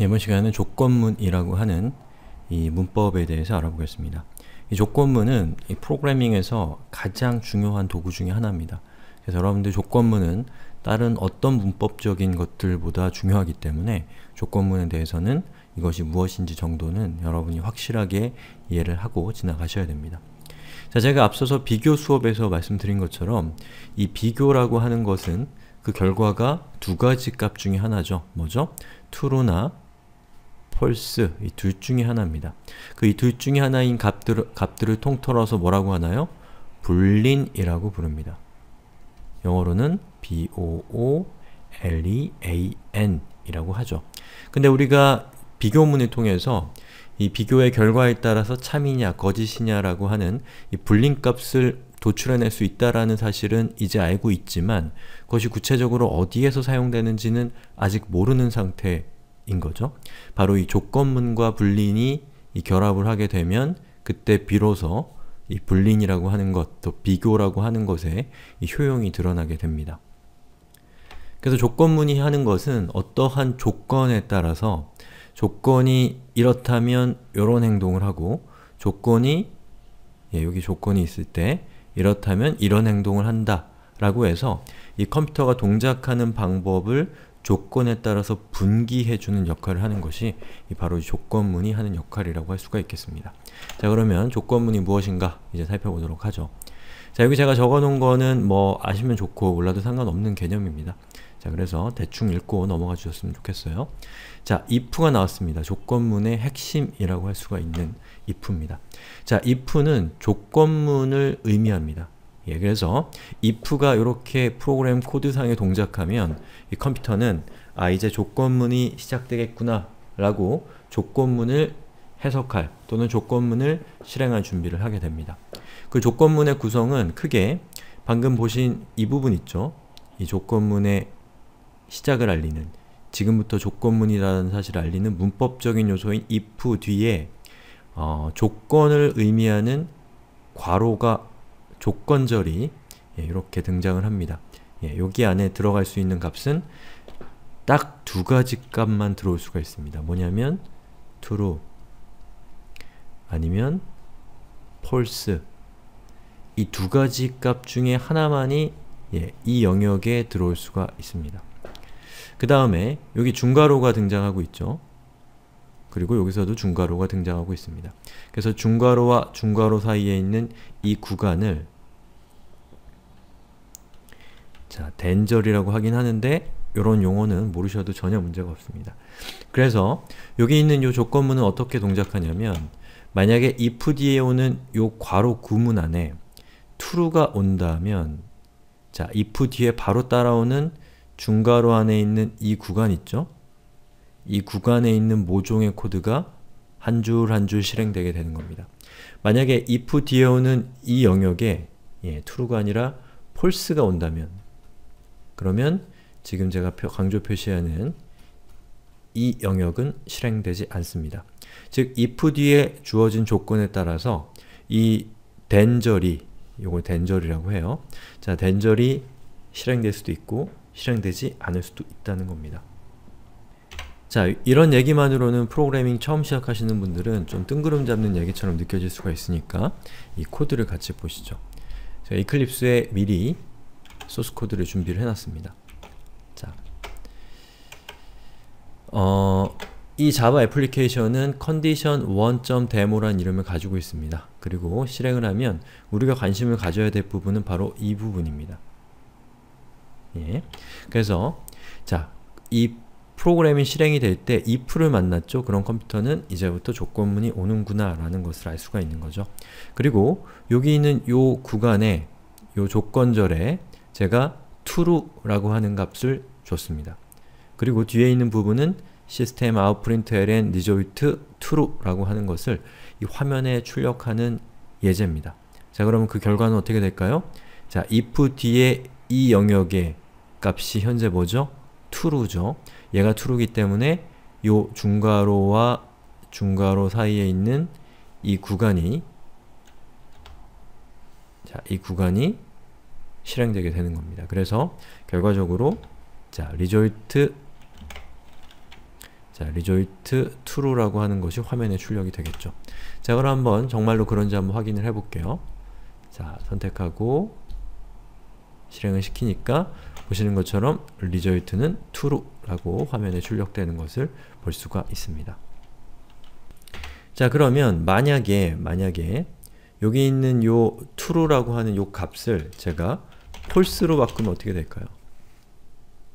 이번 시간에는 조건문이라고 하는 이 문법에 대해서 알아보겠습니다. 이 조건문은 이 프로그래밍에서 가장 중요한 도구 중에 하나입니다. 그래서 여러분들 조건문은 다른 어떤 문법적인 것들보다 중요하기 때문에 조건문에 대해서는 이것이 무엇인지 정도는 여러분이 확실하게 이해를 하고 지나가셔야 됩니다. 자, 제가 앞서서 비교 수업에서 말씀드린 것처럼 이 비교라고 하는 것은 그 결과가 두 가지 값 중에 하나죠. 뭐죠? true나 폴스 이 둘 중에 하나입니다. 그 이 둘 중에 하나인 값들, 값들을 통틀어서 뭐라고 하나요? 불린이라고 부릅니다. 영어로는 b-o-o-l-e-a-n 이라고 하죠. 근데 우리가 비교문을 통해서 이 비교의 결과에 따라서 참이냐 거짓이냐라고 하는 이 불린 값을 도출해낼 수 있다라는 사실은 이제 알고 있지만 그것이 구체적으로 어디에서 사용되는지는 아직 모르는 상태 인 거죠. 바로 이 조건문과 불린이 이 결합을 하게 되면 그때 비로소 이 불린이라고 하는 것, 또 비교라고 하는 것에 효용이 드러나게 됩니다. 그래서 조건문이 하는 것은 어떠한 조건에 따라서 조건이 이렇다면 이런 행동을 하고 조건이 예, 여기 조건이 있을 때 이렇다면 이런 행동을 한다 라고 해서 이 컴퓨터가 동작하는 방법을 조건에 따라서 분기해주는 역할을 하는 것이 바로 조건문이 하는 역할이라고 할 수가 있겠습니다. 자 그러면 조건문이 무엇인가 이제 살펴보도록 하죠. 자 여기 제가 적어놓은 거는 뭐 아시면 좋고 몰라도 상관없는 개념입니다. 자 그래서 대충 읽고 넘어가 주셨으면 좋겠어요. 자 if가 나왔습니다. 조건문의 핵심이라고 할 수가 있는 if입니다. 자 if는 조건문을 의미합니다. 예, 그래서 if가 이렇게 프로그램 코드상에 동작하면 이 컴퓨터는 아 이제 조건문이 시작되겠구나 라고 조건문을 해석할 또는 조건문을 실행할 준비를 하게 됩니다. 그 조건문의 구성은 크게 방금 보신 이 부분 있죠? 이 조건문의 시작을 알리는 지금부터 조건문이라는 사실을 알리는 문법적인 요소인 if 뒤에 어, 조건을 의미하는 괄호가 조건절이 예, 이렇게 등장을 합니다. 예, 여기 안에 들어갈 수 있는 값은 딱 두 가지 값만 들어올 수가 있습니다. 뭐냐면 true 아니면 false 이 두 가지 값 중에 하나만이 예, 이 영역에 들어올 수가 있습니다. 그 다음에 여기 중괄호가 등장하고 있죠. 그리고 여기서도 중괄호가 등장하고 있습니다. 그래서 중괄호와 중괄호 사이에 있는 이 구간을 자, d 절이라고 하긴 하는데 이런 용어는 모르셔도 전혀 문제가 없습니다. 그래서 여기 있는 이 조건문은 어떻게 동작하냐면 만약에 if 뒤에 오는 이 괄호 구문 안에 true가 온다면 자, if 뒤에 바로 따라오는 중괄호 안에 있는 이 구간 있죠? 이 구간에 있는 모종의 코드가 한줄 한줄 한 줄 실행되게 되는 겁니다. 만약에 if 뒤에 오는 이 영역에 예, true가 아니라 false가 온다면 그러면 지금 제가 강조 표시하는 이 영역은 실행되지 않습니다. 즉 if 뒤에 주어진 조건에 따라서 이 된절이 요걸 된절이라고 해요. 자, 된절이 실행될 수도 있고 실행되지 않을 수도 있다는 겁니다. 자 이런 얘기만으로는 프로그래밍 처음 시작하시는 분들은 좀 뜬구름 잡는 얘기처럼 느껴질 수가 있으니까 이 코드를 같이 보시죠. 자, 이클립스에 미리 소스 코드를 준비를 해놨습니다. 자, 어, 이 자바 애플리케이션은 컨디션 1.demo란 이름을 가지고 있습니다. 그리고 실행을 하면 우리가 관심을 가져야 될 부분은 바로 이 부분입니다. 예. 그래서 자, 이 프로그램이 실행이 될 때 if를 만났죠. 그런 컴퓨터는 이제부터 조건문이 오는구나 라는 것을 알 수가 있는 거죠. 그리고 여기 있는 요 구간에 요 조건절에 제가 true라고 하는 값을 줬습니다. 그리고 뒤에 있는 부분은 system out print ln result true라고 하는 것을 이 화면에 출력하는 예제입니다. 자 그러면 그 결과는 어떻게 될까요? 자 if 뒤에 이 영역의 값이 현재 뭐죠? true죠. 얘가 true이기 때문에 요 중괄호와 중괄호 사이에 있는 이 구간이 자, 이 구간이 실행되게 되는 겁니다. 그래서 결과적으로 자, result 자, result true라고 하는 것이 화면에 출력이 되겠죠. 자, 그럼 한번 정말로 그런지 한번 확인을 해볼게요. 자, 선택하고 실행을 시키니까 보시는 것처럼 result는 true 라고 화면에 출력되는 것을 볼 수가 있습니다. 자 그러면 만약에 만약에 여기 있는 요 true라고 하는 요 값을 제가 false로 바꾸면 어떻게 될까요?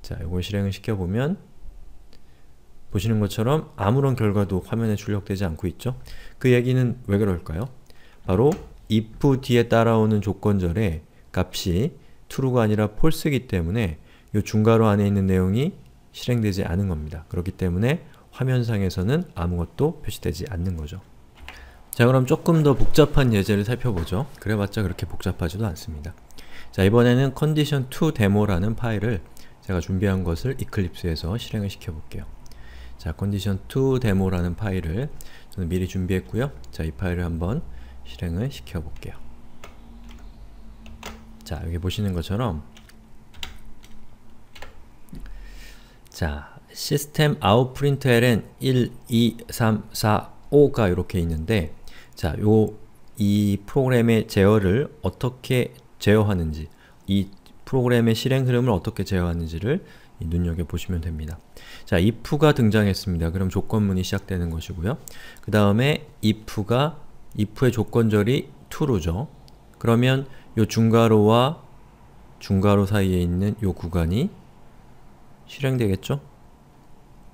자 요걸 실행을 시켜보면 보시는 것처럼 아무런 결과도 화면에 출력되지 않고 있죠? 그 얘기는 왜 그럴까요? 바로 if 뒤에 따라오는 조건절에 값이 true가 아니라 false이기 때문에 이 중괄호 안에 있는 내용이 실행되지 않은 겁니다. 그렇기 때문에 화면상에서는 아무것도 표시되지 않는 거죠. 자 그럼 조금 더 복잡한 예제를 살펴보죠. 그래봤자 그렇게 복잡하지도 않습니다. 자 이번에는 condition2 데모라는 파일을 제가 준비한 것을 이클립스에서 실행을 시켜볼게요. 자 condition2 데모라는 파일을 저는 미리 준비했고요. 자이 파일을 한번 실행을 시켜볼게요. 자 여기 보시는 것처럼 자 시스템 아웃 프린트L은 1, 2, 3, 4, 5가 이렇게 있는데 자요이 프로그램의 제어를 어떻게 제어하는지 이 프로그램의 실행 흐름을 어떻게 제어하는지를 눈여겨보시면 됩니다. 자, if가 등장했습니다. 그럼 조건문이 시작되는 것이고요. 그 다음에 if가 if의 조건절이 true죠. 그러면 요 중괄호와 중괄호 사이에 있는 요 구간이 실행되겠죠?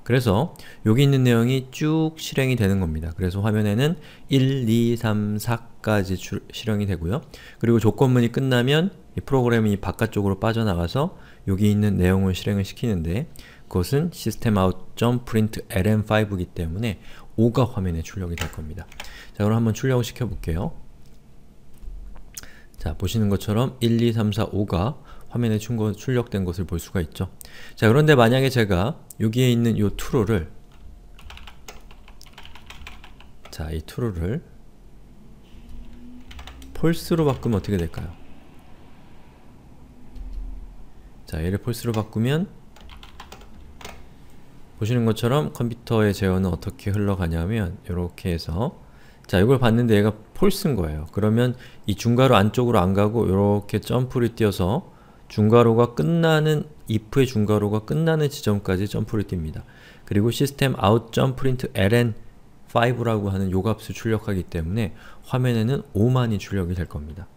그래서 여기 있는 내용이 쭉 실행이 되는 겁니다. 그래서 화면에는 1, 2, 3, 4까지 출, 실행이 되고요. 그리고 조건문이 끝나면 이 프로그램이 바깥쪽으로 빠져나가서 여기 있는 내용을 실행을 시키는데 그것은 systemout.println5이기 때문에 5가 화면에 출력이 될 겁니다. 자 그럼 한번 출력을 시켜볼게요. 자, 보시는 것처럼 1, 2, 3, 4, 5가 화면에 출력된 것을 볼 수가 있죠. 자, 그런데 만약에 제가 여기에 있는 이 true를 자, 이 true를 false로 바꾸면 어떻게 될까요? 자, 얘를 false로 바꾸면 보시는 것처럼 컴퓨터의 제어는 어떻게 흘러가냐면 이렇게 해서 자 이걸 봤는데 얘가 폴쓴 거예요. 그러면 이 중괄호 안쪽으로 안 가고 이렇게 점프를 뛰어서 중괄호가 끝나는 if의 중괄호가 끝나는 지점까지 점프를 뛵니다. 그리고 시스템 out 점프린트 ln 5라고 하는 요 값을 출력하기 때문에 화면에는 5만이 출력이 될 겁니다.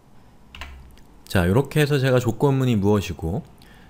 자, 이렇게 해서 제가 조건문이 무엇이고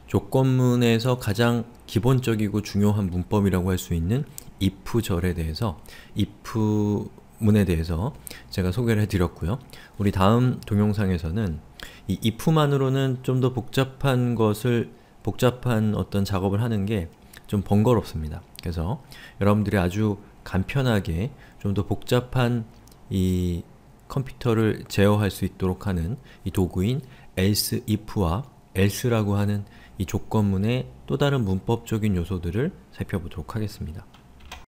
조건문에서 가장 기본적이고 중요한 문법이라고 할 수 있는 if절에 대해서 if 문에 대해서 제가 소개를 해드렸고요. 우리 다음 동영상에서는 이 if만으로는 좀 더 복잡한 것을 복잡한 어떤 작업을 하는 게 좀 번거롭습니다. 그래서 여러분들이 아주 간편하게 좀 더 복잡한 이 컴퓨터를 제어할 수 있도록 하는 이 도구인 else if와 else라고 하는 이 조건문의 또 다른 문법적인 요소들을 살펴보도록 하겠습니다.